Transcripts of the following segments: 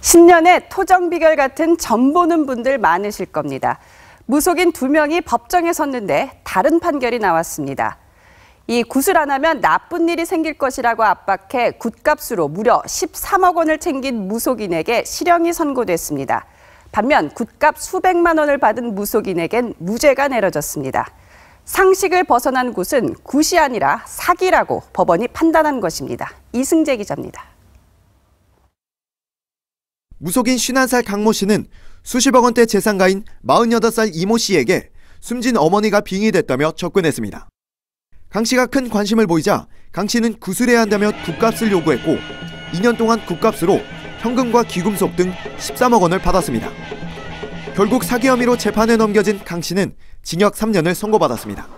신년에 토정비결 같은 점 보는 분들 많으실 겁니다. 무속인 두 명이 법정에 섰는데 다른 판결이 나왔습니다. 이 구술 안 하면 나쁜 일이 생길 것이라고 압박해 굿값으로 무려 13억 원을 챙긴 무속인에게 실형이 선고됐습니다. 반면 굿값 수백만 원을 받은 무속인에겐 무죄가 내려졌습니다. 상식을 벗어난 굿은 굿이 아니라 사기라고 법원이 판단한 것입니다. 이승재 기자입니다. 무속인 51살 강모 씨는 수십억 원대 재산가인 48살 이모 씨에게 숨진 어머니가 빙의됐다며 접근했습니다. 강 씨가 큰 관심을 보이자 강 씨는 구술해야 한다며 국값을 요구했고 2년 동안 국값으로 현금과 귀금속 등 13억 원을 받았습니다. 결국 사기 혐의로 재판에 넘겨진 강 씨는 징역 3년을 선고받았습니다.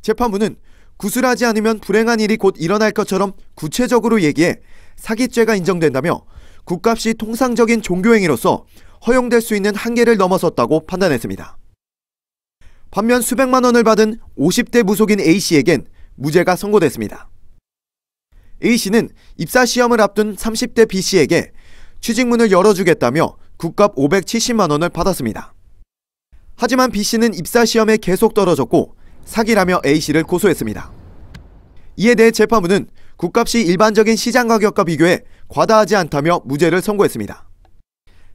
재판부는 구술하지 않으면 불행한 일이 곧 일어날 것처럼 구체적으로 얘기해 사기죄가 인정된다며 국값이 통상적인 종교행위로서 허용될 수 있는 한계를 넘어섰다고 판단했습니다. 반면 수백만 원을 받은 50대 무속인 A씨에겐 무죄가 선고됐습니다. A씨는 입사 시험을 앞둔 30대 B씨에게 취직문을 열어주겠다며 국값 570만 원을 받았습니다. 하지만 B씨는 입사 시험에 계속 떨어졌고 사기라며 A씨를 고소했습니다. 이에 대해 재판부는 국값이 일반적인 시장 가격과 비교해 과다하지 않다며 무죄를 선고했습니다.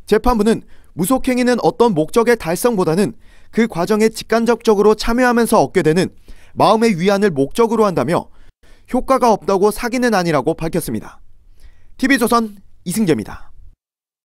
재판부는 무속행위는 어떤 목적의 달성보다는 그 과정에 직간접적으로 참여하면서 얻게 되는 마음의 위안을 목적으로 한다며 효과가 없다고 사기는 아니라고 밝혔습니다. TV조선 이승재입니다.